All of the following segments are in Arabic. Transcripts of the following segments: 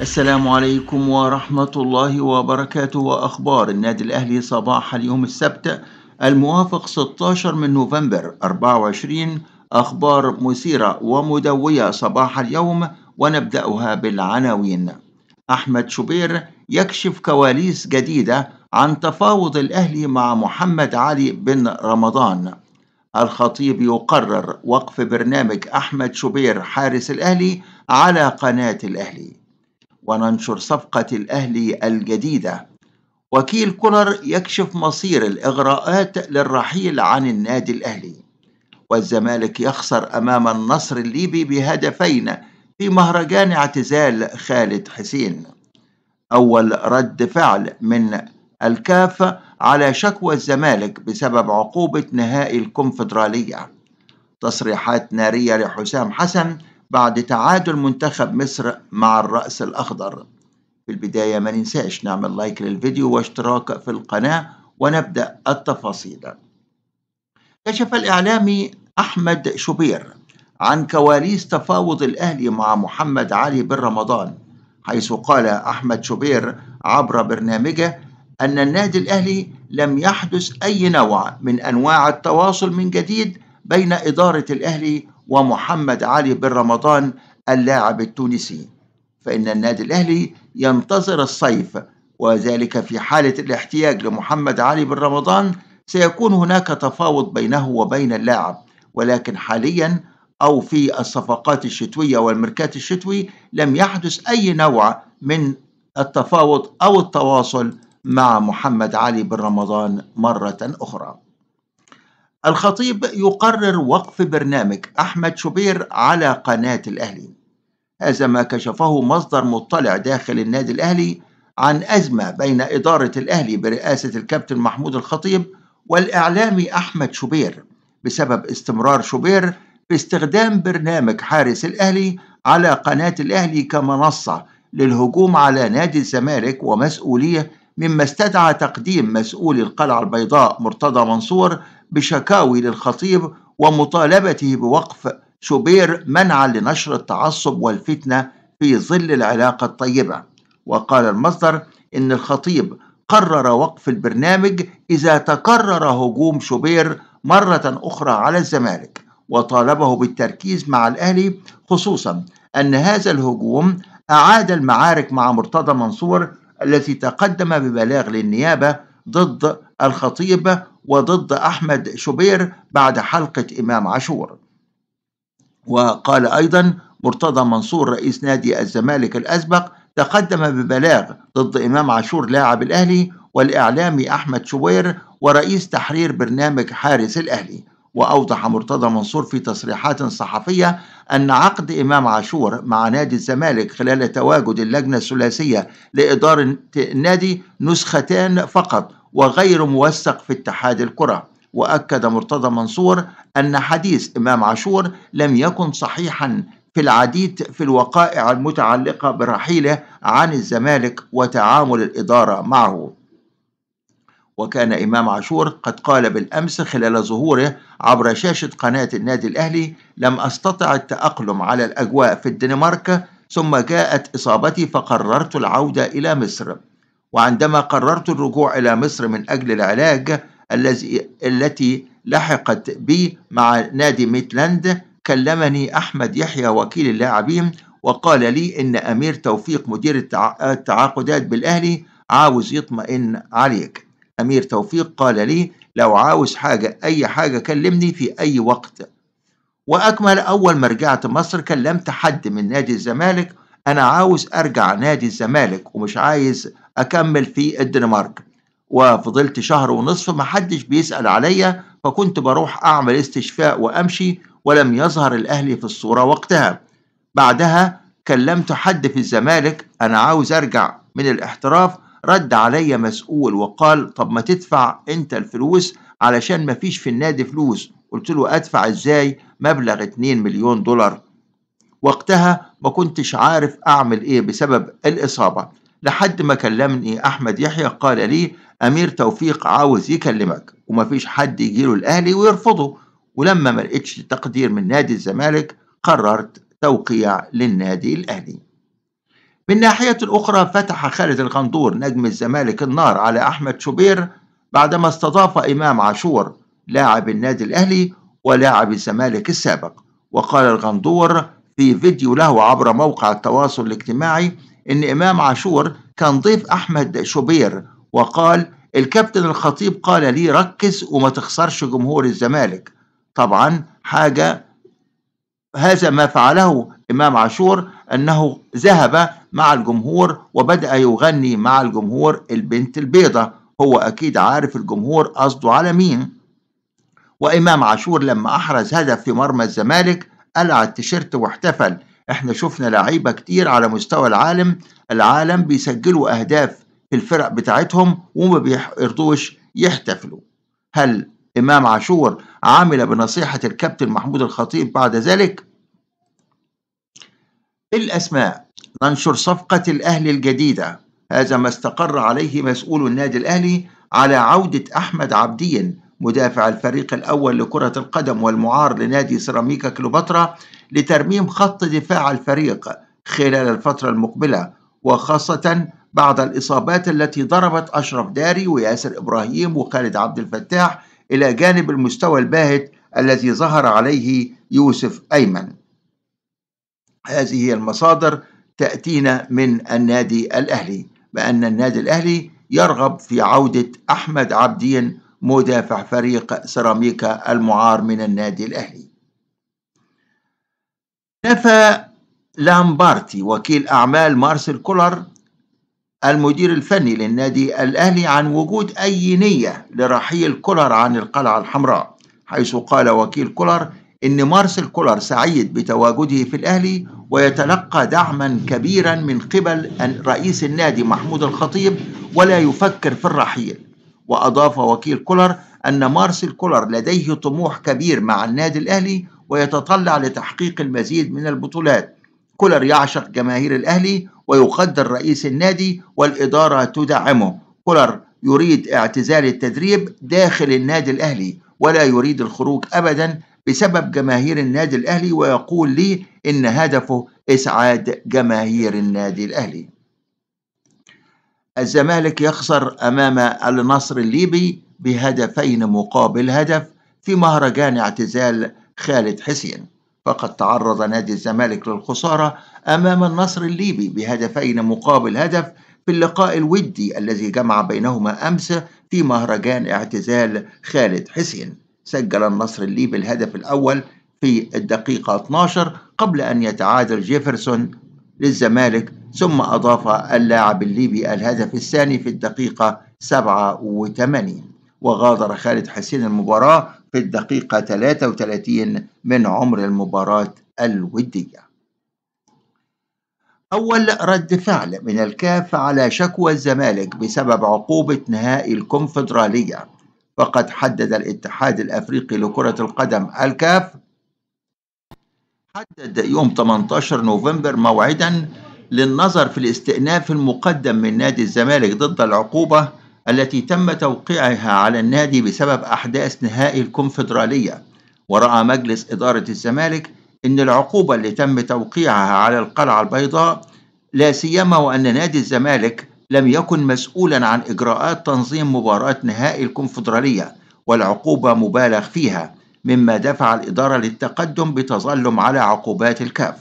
السلام عليكم ورحمة الله وبركاته وأخبار النادي الأهلي صباح اليوم السبت الموافق 16 من نوفمبر 24 أخبار مثيرة ومدوية صباح اليوم ونبدأها بالعناوين أحمد شوبير يكشف كواليس جديدة عن تفاوض الأهلي مع محمد علي بن رمضان الخطيب يقرر وقف برنامج أحمد شوبير حارس الأهلي على قناة الأهلي وننشر صفقة الأهلي الجديدة وكيل كولر يكشف مصير الإغراءات للرحيل عن النادي الأهلي والزمالك يخسر أمام النصر الليبي بهدفين في مهرجان اعتزال خالد حسين أول رد فعل من الكاف على شكوى الزمالك بسبب عقوبة نهائي الكونفدرالية تصريحات نارية لحسام حسن بعد تعادل منتخب مصر مع الرأس الأخضر في البداية ما ننساش نعمل لايك للفيديو واشتراك في القناة ونبدأ التفاصيل كشف الإعلامي أحمد شوبير عن كواليس تفاوض الأهلي مع محمد علي بن رمضان حيث قال أحمد شوبير عبر برنامجه أن النادي الأهلي لم يحدث أي نوع من أنواع التواصل من جديد بين إدارة الأهلي ومحمد علي بن رمضان اللاعب التونسي فإن النادي الأهلي ينتظر الصيف وذلك في حالة الاحتياج لمحمد علي بن رمضان سيكون هناك تفاوض بينه وبين اللاعب ولكن حاليا أو في الصفقات الشتوية والميركات الشتوي لم يحدث أي نوع من التفاوض أو التواصل مع محمد علي بن رمضان مرة أخرى الخطيب يقرر وقف برنامج أحمد شوبير على قناة الأهلي هذا ما كشفه مصدر مطلع داخل النادي الأهلي عن أزمة بين إدارة الأهلي برئاسة الكابتن محمود الخطيب والإعلامي أحمد شوبير بسبب استمرار شوبير باستخدام برنامج حارس الأهلي على قناة الأهلي كمنصة للهجوم على نادي الزمالك ومسؤوليه مما استدعى تقديم مسؤول القلعة البيضاء مرتضى منصور بشكاوي للخطيب ومطالبته بوقف شوبير منعا لنشر التعصب والفتنة في ظل العلاقة الطيبة وقال المصدر إن الخطيب قرر وقف البرنامج إذا تكرر هجوم شوبير مرة أخرى على الزمالك وطالبه بالتركيز مع الأهلي خصوصا أن هذا الهجوم أعاد المعارك مع مرتضى منصور التي تقدم ببلاغ للنيابة ضد الخطيب وضد أحمد شوبير بعد حلقة إمام عاشور وقال أيضا مرتضى منصور رئيس نادي الزمالك الأسبق تقدم ببلاغ ضد إمام عاشور لاعب الأهلي والإعلامي أحمد شوبير ورئيس تحرير برنامج حارس الأهلي وأوضح مرتضى منصور في تصريحات صحفية أن عقد إمام عاشور مع نادي الزمالك خلال تواجد اللجنة الثلاثية لإدارة النادي نسختان فقط وغير موثق في اتحاد الكرة وأكد مرتضى منصور أن حديث إمام عاشور لم يكن صحيحا في العديد في الوقائع المتعلقة برحيله عن الزمالك وتعامل الإدارة معه وكان إمام عاشور قد قال بالأمس خلال ظهوره عبر شاشة قناة النادي الأهلي لم أستطع التأقلم على الأجواء في الدنمارك ثم جاءت إصابتي فقررت العودة إلى مصر وعندما قررت الرجوع إلى مصر من أجل العلاج الذي التي لحقت بي مع نادي ميتلاند كلمني أحمد يحيى وكيل اللاعبين وقال لي إن أمير توفيق مدير التعاقدات بالأهلي عاوز يطمئن عليك أمير توفيق قال لي لو عاوز حاجة أي حاجة كلمني في أي وقت وأكمل أول ما رجعت مصر كلمت حد من نادي الزمالك انا عاوز ارجع نادي الزمالك ومش عايز اكمل في الدنمارك وفضلت شهر ونصف محدش بيسأل عليا فكنت بروح اعمل استشفاء وامشي ولم يظهر الاهلي في الصورة وقتها بعدها كلمت حد في الزمالك انا عاوز ارجع من الاحتراف رد عليا مسؤول وقال طب ما تدفع انت الفلوس علشان مفيش في النادي فلوس قلت له ادفع ازاي مبلغ 2 مليون دولار وقتها ما كنتش عارف أعمل إيه بسبب الإصابة لحد ما كلمني أحمد يحيى قال لي أمير توفيق عاوز يكلمك ومفيش حد يجيله الأهلي ويرفضه ولما ما لقيتش تقدير من نادي الزمالك قررت توقيع للنادي الأهلي من ناحية أخرى فتح خالد الغندور نجم الزمالك النار على أحمد شوبير بعدما استضاف إمام عاشور لاعب النادي الأهلي ولاعب الزمالك السابق وقال الغندور في فيديو له عبر موقع التواصل الاجتماعي إن إمام عاشور كان ضيف أحمد شوبير وقال الكابتن الخطيب قال لي ركز وما تخسرش جمهور الزمالك طبعا حاجة هذا ما فعله إمام عاشور أنه ذهب مع الجمهور وبدأ يغني مع الجمهور البنت البيضة هو أكيد عارف الجمهور قصده على مين وإمام عاشور لما أحرز هدف في مرمى الزمالك قلع التيشيرت واحتفل احنا شفنا لعيبة كتير على مستوى العالم العالم بيسجلوا أهداف في الفرق بتاعتهم وما بيرضوش يحتفلوا هل إمام عاشور عمل بنصيحة الكابتن محمود الخطيب بعد ذلك؟ الأسماء ننشر صفقة الأهلي الجديدة هذا ما استقر عليه مسؤول النادي الأهلي على عودة أحمد عبدين مدافع الفريق الأول لكرة القدم والمعار لنادي سيراميكا كليوباترا لترميم خط دفاع الفريق خلال الفترة المقبلة وخاصة بعد الإصابات التي ضربت أشرف داري وياسر إبراهيم وخالد عبد الفتاح إلى جانب المستوى الباهت الذي ظهر عليه يوسف أيمن هذه المصادر تأتينا من النادي الأهلي بأن النادي الأهلي يرغب في عودة أحمد عبدين مدافع فريق سيراميكا المعار من النادي الأهلي نفى لامبارتي وكيل أعمال مارسيل كولر المدير الفني للنادي الأهلي عن وجود أي نية لرحيل كولر عن القلعة الحمراء حيث قال وكيل كولر إن مارسيل كولر سعيد بتواجده في الأهلي ويتلقى دعما كبيرا من قبل رئيس النادي محمود الخطيب ولا يفكر في الرحيل وأضاف وكيل كولر أن مارسيل كولر لديه طموح كبير مع النادي الأهلي ويتطلع لتحقيق المزيد من البطولات كولر يعشق جماهير الأهلي ويقدر رئيس النادي والإدارة تدعمه كولر يريد اعتزال التدريب داخل النادي الأهلي ولا يريد الخروج أبدا بسبب جماهير النادي الأهلي ويقول لي إن هدفه إسعاد جماهير النادي الأهلي الزمالك يخسر أمام النصر الليبي بهدفين مقابل هدف في مهرجان اعتزال خالد حسين فقد تعرض نادي الزمالك للخسارة أمام النصر الليبي بهدفين مقابل هدف في اللقاء الودي الذي جمع بينهما أمس في مهرجان اعتزال خالد حسين سجل النصر الليبي الهدف الأول في الدقيقة 12 قبل أن يتعادل جيفرسون للزمالك ثم أضاف اللاعب الليبي الهدف الثاني في الدقيقة 87 وغادر خالد حسين المباراة في الدقيقة 33 من عمر المباراة الودية أول رد فعل من الكاف على شكوى الزمالك بسبب عقوبة نهائي الكونفدرالية فقد حدد الاتحاد الأفريقي لكرة القدم الكاف حدد يوم 18 نوفمبر موعدا للنظر في الاستئناف المقدم من نادي الزمالك ضد العقوبة التي تم توقيعها على النادي بسبب أحداث نهائي الكونفدرالية ورأى مجلس إدارة الزمالك أن العقوبة اللي تم توقيعها على القلعة البيضاء لا سيما وأن نادي الزمالك لم يكن مسؤولا عن إجراءات تنظيم مباراة نهائي الكونفدرالية والعقوبة مبالغ فيها مما دفع الإدارة للتقدم بتظلم على عقوبات الكاف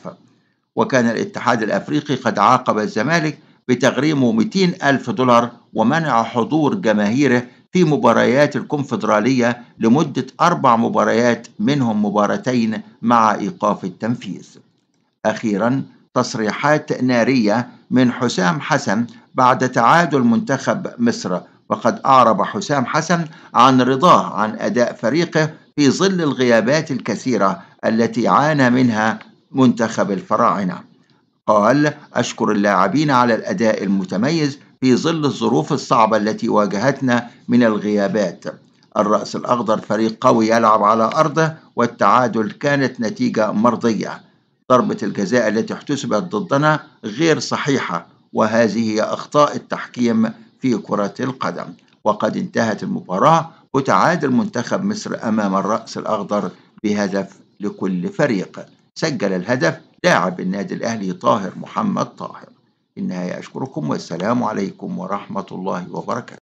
وكان الاتحاد الأفريقي قد عاقب الزمالك بتغريمه 200 ألف دولار ومنع حضور جماهيره في مباريات الكونفدرالية لمدة أربع مباريات منهم مباراتين مع إيقاف التنفيذ أخيرا تصريحات نارية من حسام حسن بعد تعادل منتخب مصر وقد أعرب حسام حسن عن رضاه عن أداء فريقه في ظل الغيابات الكثيرة التي عانى منها منتخب الفراعنة قال أشكر اللاعبين على الأداء المتميز في ظل الظروف الصعبة التي واجهتنا من الغيابات الرأس الأخضر فريق قوي يلعب على أرضه والتعادل كانت نتيجة مرضية ضربة الجزاء التي احتسبت ضدنا غير صحيحة وهذه هي أخطاء التحكيم في كرة القدم وقد انتهت المباراة وتعادل منتخب مصر أمام الرأس الأخضر بهدف لكل فريق سجل الهدف لاعب النادي الأهلي طاهر محمد طاهر النهاية أشكركم والسلام عليكم ورحمة الله وبركاته